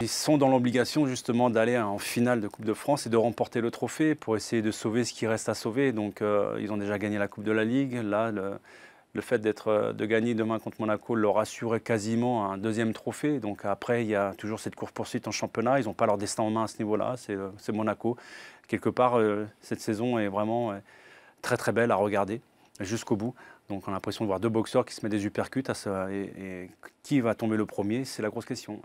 Ils sont dans l'obligation justement d'aller en finale de Coupe de France et de remporter le trophée pour essayer de sauver ce qui reste à sauver. Donc euh, ils ont déjà gagné la Coupe de la Ligue. Là, le, fait d'être, euh, de gagner demain contre Monaco leur assurait quasiment un deuxième trophée. Donc après, il y a toujours cette course-poursuite en championnat. Ils n'ont pas leur destin en main à ce niveau-là. C'est, euh, Monaco. Quelque part, cette saison est vraiment très très belle à regarder jusqu'au bout. Donc on a l'impression de voir deux boxeurs qui se mettent des uppercuts à ça. et qui va tomber le premier, c'est la grosse question.